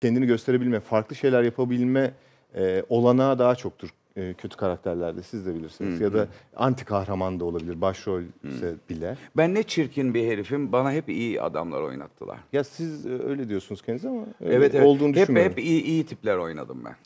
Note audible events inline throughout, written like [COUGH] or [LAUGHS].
kendini gösterebilme, farklı şeyler yapabilme e, olanağı daha çoktur e, kötü karakterlerde siz de bilirsiniz. Hı Ya da anti kahraman da olabilir başrolse bile. Ben ne çirkin bir herifim. Bana hep iyi adamlar oynattılar. Ya siz e, öyle diyorsunuz kendinize ama öyle Evet, evet. olduğunu hep düşünmüyorum. hep iyi, iyi tipler oynadım ben.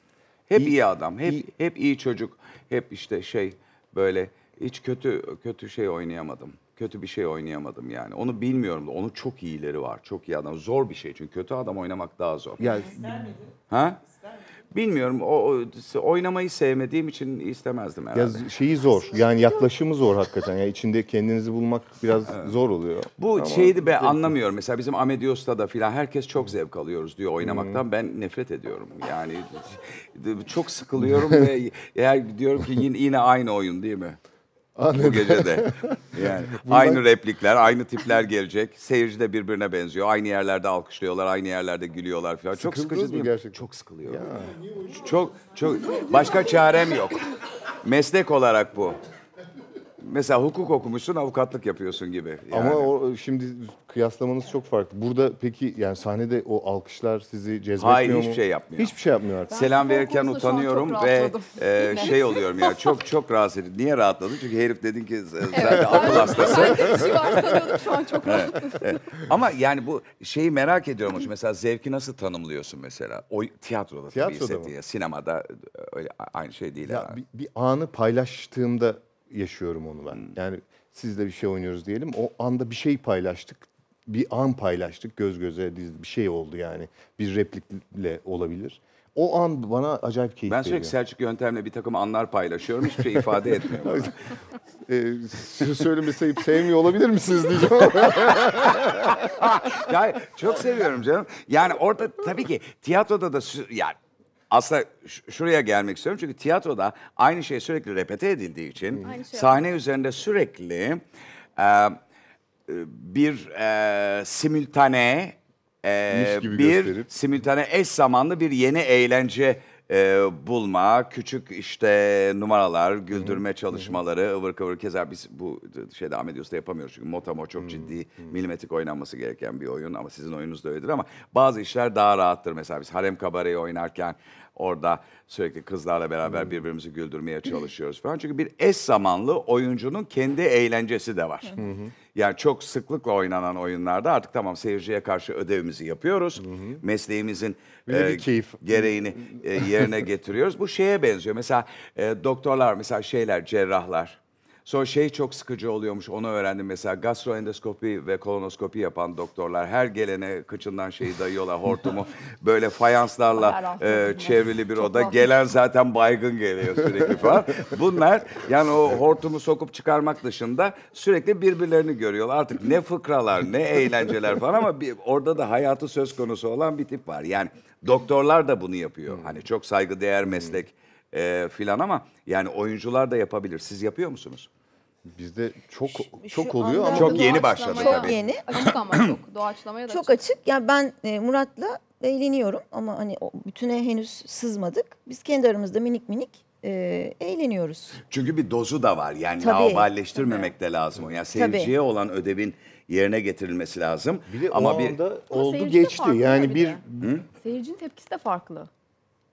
Hep iyi, adam, hep iyi- hep iyi çocuk, hep işte şey böyle hiç kötü kötü şey oynayamadım kötü bir şey oynayamadım yani. Onu bilmiyorum da onun çok iyileri var. Çok iyi adam. Zor bir şey çünkü kötü adam oynamak daha zor. Ya, İster miydin? Ha? İster miydi? Bilmiyorum. O, oynamayı sevmediğim için istemezdim herhalde. Ya şeyi zor. Yani yaklaşımı zor hakikaten. Yani içinde kendinizi bulmak biraz zor oluyor. Bu Ama şeydi be anlamıyorum. Mesela bizim Amedios'ta da filan herkes çok zevk alıyoruz diyor oynamaktan. Ben nefret ediyorum. Yani [LAUGHS] çok sıkılıyorum ve [LAUGHS] eğer diyorum ki yine, yine aynı oyun değil mi? Anladım. bu gece de. [LAUGHS] Yani Bunlar... aynı replikler, aynı tipler gelecek. Seyirci de birbirine benziyor. Aynı yerlerde alkışlıyorlar, aynı yerlerde gülüyorlar falan. Çok sıkıcı değil mi? Gerçekten? Çok sıkılıyor. Ya. Çok çok başka çarem yok. Meslek olarak bu mesela hukuk okumuşsun, avukatlık yapıyorsun gibi. Yani. Ama o, şimdi kıyaslamanız çok farklı. Burada peki yani sahnede o alkışlar sizi cezbetmiyor Hayır, mu? Hayır hiçbir şey yapmıyor. Hiçbir şey yapmıyor artık. Ben Selam verirken utanıyorum ve e, şey oluyorum ya çok çok rahatsız ediyorum. Niye rahatladın? Çünkü herif dedin ki sen evet, de akıl hastası. Ben de şu an çok rahatladım. Ama yani bu şeyi merak ediyorum. Mesela zevki nasıl tanımlıyorsun mesela? O tiyatroda, tiyatroda tabii hissettiği, sinemada öyle aynı şey değil. Ya, bir, bir anı paylaştığımda yaşıyorum onu ben. Hmm. Yani sizle bir şey oynuyoruz diyelim. O anda bir şey paylaştık. Bir an paylaştık göz göze diz bir şey oldu yani. Bir replikle olabilir. O an bana acayip keyif veriyor. Ben veriyor. sürekli Selçuk yöntemle bir takım anlar paylaşıyorum. Hiçbir şey ifade [LAUGHS] etmiyor. bana. Ee, söylemeseyip sevmiyor olabilir misiniz diyeceğim [LAUGHS] yani çok seviyorum canım. Yani orada tabii ki tiyatroda da yani aslında şuraya gelmek istiyorum çünkü tiyatroda aynı şey sürekli repete edildiği için aynı şey sahne yapalım. üzerinde sürekli e, bir e, simültane e, bir gösterip. simültane eş zamanlı bir yeni eğlence e, bulma, küçük işte numaralar, güldürme çalışmaları, ıvır kıvır keza biz bu şeyde Amedius'ta yapamıyoruz çünkü Motamo çok ciddi milimetrik oynanması gereken bir oyun ama sizin oyununuz da öyledir ama bazı işler daha rahattır. Mesela biz Harem Kabare'yi oynarken Orada sürekli kızlarla beraber hmm. birbirimizi güldürmeye çalışıyoruz falan. Çünkü bir eş zamanlı oyuncunun kendi eğlencesi de var. Yani çok sıklıkla oynanan oyunlarda artık tamam seyirciye karşı ödevimizi yapıyoruz. Mesleğimizin e, keyif. gereğini e, yerine getiriyoruz. Bu şeye benziyor. Mesela e, doktorlar, mesela şeyler, cerrahlar Sonra şey çok sıkıcı oluyormuş onu öğrendim mesela gastroendoskopi ve kolonoskopi yapan doktorlar her gelene kıçından şeyi dayıyorlar hortumu [LAUGHS] böyle fayanslarla e, çevrili bir oda gelen zaten baygın geliyor sürekli falan. Bunlar yani o hortumu sokup çıkarmak dışında sürekli birbirlerini görüyorlar artık ne fıkralar ne eğlenceler falan ama bir, orada da hayatı söz konusu olan bir tip var yani doktorlar da bunu yapıyor hani çok saygıdeğer hmm. meslek e, filan ama yani oyuncular da yapabilir. Siz yapıyor musunuz? Bizde çok çok oluyor ama çok yeni başladı Çok yeni. Açık ama çok. [CLEARS THROAT] Doğaçlamaya da Çok açık. açık. Yani ben e, Murat'la eğleniyorum ama hani o bütüne henüz sızmadık. Biz kendi aramızda minik minik e, eğleniyoruz. Çünkü bir dozu da var. Yani Tabii. laubalileştirmemek de lazım. o. Yani seyirciye olan ödevin yerine getirilmesi lazım. Bir de ama o bir anda oldu geçti. Yani tabii bir de. Seyircinin tepkisi de farklı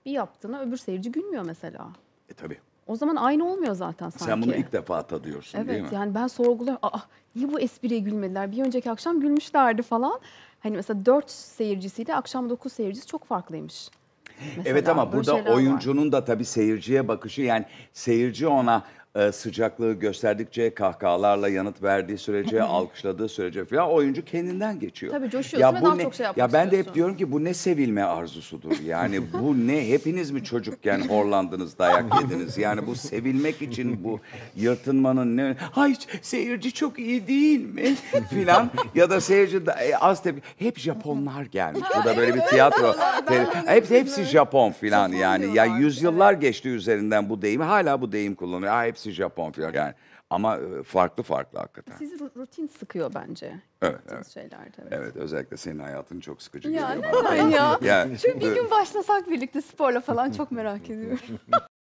bir yaptığına öbür seyirci gülmüyor mesela. E tabii. O zaman aynı olmuyor zaten sanki. Sen bunu ilk defa tadıyorsun evet, değil mi? Evet yani ben sorguluyorum. Aa niye bu espriye gülmediler? Bir önceki akşam gülmüşlerdi falan. Hani mesela dört seyircisiyle akşam dokuz seyircisi çok farklıymış. Mesela evet ama burada oyuncunun var. da tabii seyirciye bakışı yani seyirci ona e, sıcaklığı gösterdikçe kahkahalarla yanıt verdiği sürece, alkışladığı sürece falan oyuncu kendinden geçiyor. Tabii coşuyorsun ya ve daha ne, çok şey yapmak Ya ben de hep diyorum ki bu ne sevilme arzusudur. Yani bu ne hepiniz mi çocukken horlandınız, dayak yediniz? Yani bu sevilmek için bu yırtınmanın ne... Ay seyirci çok iyi değil mi? [LAUGHS] filan ya da seyirci da, e, az tepki. Hep Japonlar gelmiş. Bu da böyle bir tiyatro. Te- Hep, hepsi Japon filan yani. Ya yüzyıllar geçti üzerinden bu deyimi. Hala bu deyim kullanıyor. Ay hepsi Hepsi Japon filan yani. Ama e, farklı farklı hakikaten. Sizi rutin sıkıyor bence. Evet. evet. şeyler evet. evet özellikle senin hayatın çok sıkıcı ya, geliyor Ya. yani. Çünkü bir gün başlasak birlikte sporla falan çok merak ediyorum. [LAUGHS]